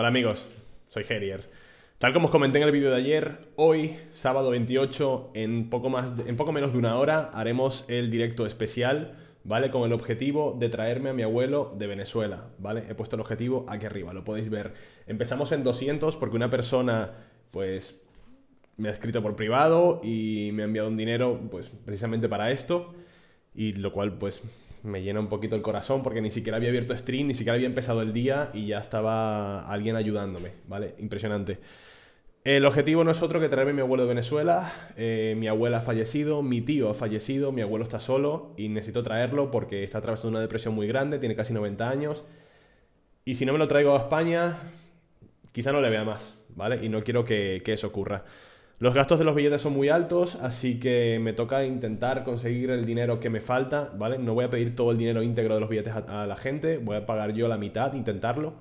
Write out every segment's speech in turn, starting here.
Hola amigos, soy Herier. Tal como os comenté en el vídeo de ayer, hoy, sábado 28, en poco, más en poco menos de una hora, haremos el directo especial, ¿vale? Con el objetivo de traerme a mi abuelo de Venezuela, ¿vale? He puesto el objetivo aquí arriba, lo podéis ver. Empezamos en 200 porque una persona, pues, me ha escrito por privado y me ha enviado un dinero, pues, precisamente para esto, y lo cual, pues, me llena un poquito el corazón porque ni siquiera había abierto stream, ni siquiera había empezado el día y ya estaba alguien ayudándome, ¿vale? Impresionante. El objetivo no es otro que traerme a mi abuelo de Venezuela. Eh, mi abuela ha fallecido, mi tío ha fallecido, mi abuelo está solo y necesito traerlo porque está atravesando una depresión muy grande, tiene casi 90 años. Y si no me lo traigo a España, quizá no le vea más, ¿vale? Y no quiero que, que eso ocurra. Los gastos de los billetes son muy altos, así que me toca intentar conseguir el dinero que me falta, ¿vale? No voy a pedir todo el dinero íntegro de los billetes a, la gente, voy a pagar yo la mitad, intentarlo,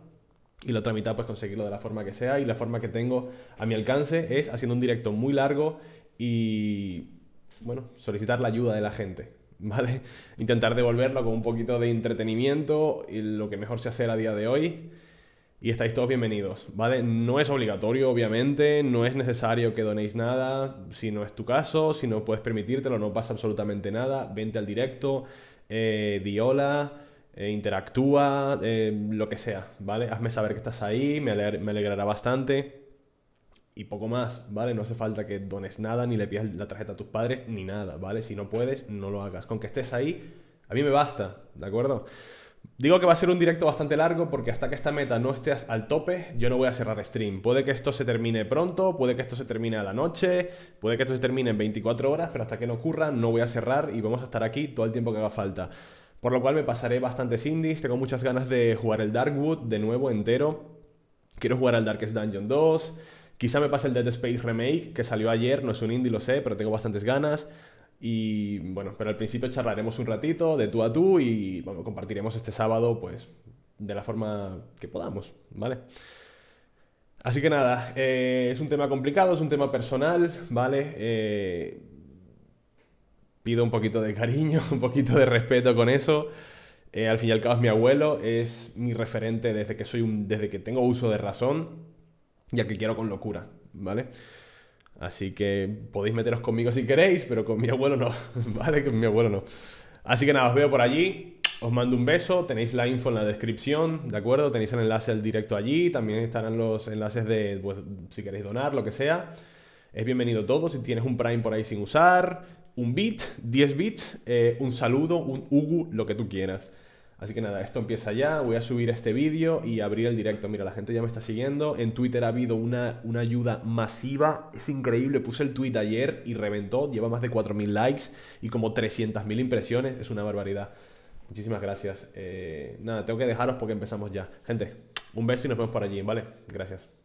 y la otra mitad pues conseguirlo de la forma que sea y la forma que tengo a mi alcance es haciendo un directo muy largo y bueno, solicitar la ayuda de la gente, ¿vale? Intentar devolverlo con un poquito de entretenimiento y lo que mejor se hace a día de hoy y estáis todos bienvenidos, ¿vale? No es obligatorio, obviamente, no es necesario que donéis nada, si no es tu caso, si no puedes permitírtelo, no pasa absolutamente nada, vente al directo, diola, eh, di hola, eh, interactúa, eh, lo que sea, ¿vale? Hazme saber que estás ahí, me, me alegrará bastante y poco más, ¿vale? No hace falta que dones nada, ni le pidas la tarjeta a tus padres, ni nada, ¿vale? Si no puedes, no lo hagas, con que estés ahí, a mí me basta, ¿de acuerdo? Digo que va a ser un directo bastante largo porque hasta que esta meta no esté al tope, yo no voy a cerrar stream. Puede que esto se termine pronto, puede que esto se termine a la noche, puede que esto se termine en 24 horas, pero hasta que no ocurra no voy a cerrar y vamos a estar aquí todo el tiempo que haga falta. Por lo cual me pasaré bastantes indies, tengo muchas ganas de jugar el Darkwood de nuevo entero. Quiero jugar al Darkest Dungeon 2. Quizá me pase el Dead Space Remake, que salió ayer, no es un indie, lo sé, pero tengo bastantes ganas. Y bueno, pero al principio charlaremos un ratito de tú a tú y bueno, compartiremos este sábado, pues, de la forma que podamos, ¿vale? Así que nada, eh, es un tema complicado, es un tema personal, ¿vale? Eh, pido un poquito de cariño, un poquito de respeto con eso. Eh, al fin y al cabo es mi abuelo, es mi referente desde que soy un, desde que tengo uso de razón y al que quiero con locura, ¿vale? Así que podéis meteros conmigo si queréis, pero con mi abuelo no, ¿vale? Con mi abuelo no. Así que nada, os veo por allí. Os mando un beso. Tenéis la info en la descripción, ¿de acuerdo? Tenéis el enlace al directo allí. También estarán los enlaces de, pues, si queréis donar, lo que sea. Es bienvenido todo. Si tienes un Prime por ahí sin usar, un bit, 10 bits, eh, un saludo, un hugo, lo que tú quieras. Así que nada, esto empieza ya, voy a subir este vídeo y abrir el directo. Mira, la gente ya me está siguiendo. En Twitter ha habido una, una ayuda masiva, es increíble. Puse el tweet ayer y reventó, lleva más de 4.000 likes y como 300.000 impresiones, es una barbaridad. Muchísimas gracias. Eh, nada, tengo que dejaros porque empezamos ya. Gente, un beso y nos vemos por allí, ¿vale? Gracias.